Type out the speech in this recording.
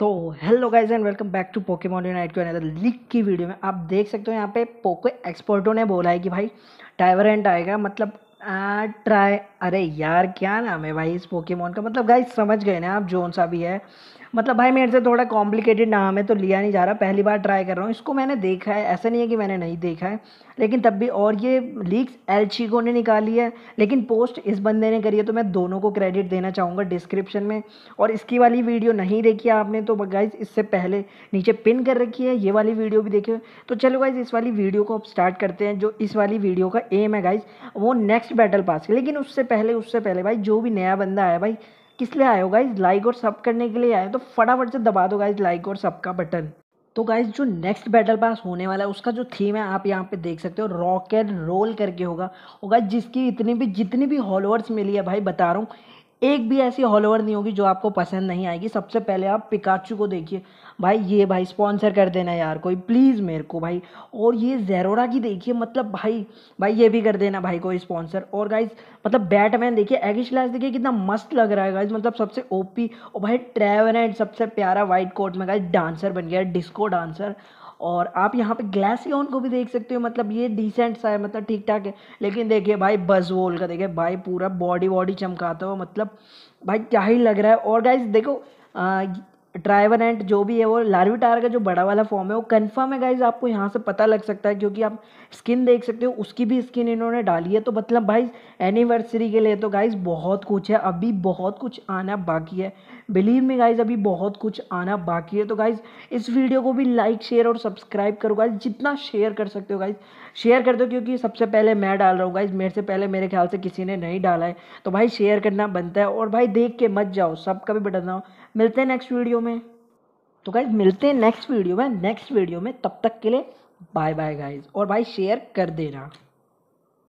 तो hello guys and welcome back to Pokemon Unite के अंदर लीक की वीडियो में आप देख सकते हो यहाँ पे पोको एक्सपर्टों ने बोला है कि भाई टाइवर एंड आएगा मतलब ट्राई अरे यार क्या नाम है भाई इस पोकेमोन का मतलब गाइस समझ गए ना आप जोन सा भी है मतलब भाई मेरे से थोड़ा कॉम्प्लिकेटेड नाम है तो लिया नहीं जा रहा पहली बार ट्राई कर रहा हूँ इसको मैंने देखा है ऐसा नहीं है कि मैंने नहीं देखा है लेकिन तब भी और ये लीक्स एलचीगो ने निकाली है लेकिन पोस्ट इस बंदे ने करी है तो मैं दोनों को क्रेडिट देना चाहूँगा डिस्क्रिप्शन में और इसकी वाली वीडियो नहीं देखी आपने तो गाइज इससे पहले नीचे पिन कर रखी है ये वाली वीडियो भी देखिए तो चलो गाइज इस वाली वीडियो को आप स्टार्ट करते हैं जो इस वाली वीडियो का एम है गाइज वो नेक्स्ट नेक्स्ट बैटल पास के लेकिन उससे पहले उससे पहले भाई जो भी नया बंदा आया भाई किस लिए आए हो गाइज लाइक और सब करने के लिए आए तो फटाफट से दबा दो गाइज लाइक और सब का बटन तो गाइज जो नेक्स्ट बैटल पास होने वाला है उसका जो थीम है आप यहाँ पे देख सकते हो रॉक एंड रोल करके होगा और गाइज जिसकी इतनी भी जितनी भी हॉलोअर्स मिली है भाई बता रहा हूँ एक भी ऐसी हॉलोवर नहीं होगी जो आपको पसंद नहीं आएगी सबसे पहले आप पिकाचू को देखिए भाई ये भाई स्पॉन्सर कर देना यार कोई प्लीज़ मेरे को भाई और ये जेरोरा की देखिए मतलब भाई भाई ये भी कर देना भाई कोई स्पॉन्सर और गाइज मतलब बैटमैन देखिए एगिश लाश देखिए कितना मस्त लग रहा है गाइज मतलब सबसे ओपी और भाई ट्रेवरेंट सबसे प्यारा वाइट कोट में गाइज डांसर बन गया डिस्को डांसर और आप यहाँ पे ग्लासियन को भी देख सकते हो मतलब ये डिसेंट सा है मतलब ठीक ठाक है लेकिन देखिए भाई बजवोल वोल का देखिए भाई पूरा बॉडी वॉडी चमकाता हो मतलब भाई क्या ही लग रहा है और गाइज देखो आ, ट्राइवर एंड जो भी है वो लारवी टायर का जो बड़ा वाला फॉर्म है वो कन्फर्म है गाइज आपको यहाँ से पता लग सकता है क्योंकि आप स्किन देख सकते हो उसकी भी स्किन इन्होंने डाली है तो मतलब भाई एनिवर्सरी के लिए तो गाइज बहुत कुछ है अभी बहुत कुछ आना बाकी है बिलीव में गाइज अभी बहुत कुछ आना बाकी है तो गाइज इस वीडियो को भी लाइक शेयर और सब्सक्राइब करो गाइज जितना शेयर कर सकते हो गाइज शेयर कर दो क्योंकि सबसे पहले मैं डाल रहा हूँ गाइज मेरे से पहले मेरे ख्याल से किसी ने नहीं डाला है तो भाई शेयर करना बनता है और भाई देख के मत जाओ सबका भी बटन मिलते हैं नेक्स्ट वीडियो में तो गाइज मिलते हैं नेक्स्ट वीडियो में नेक्स्ट वीडियो में तब तक के लिए बाय बाय गाइज और भाई शेयर कर देना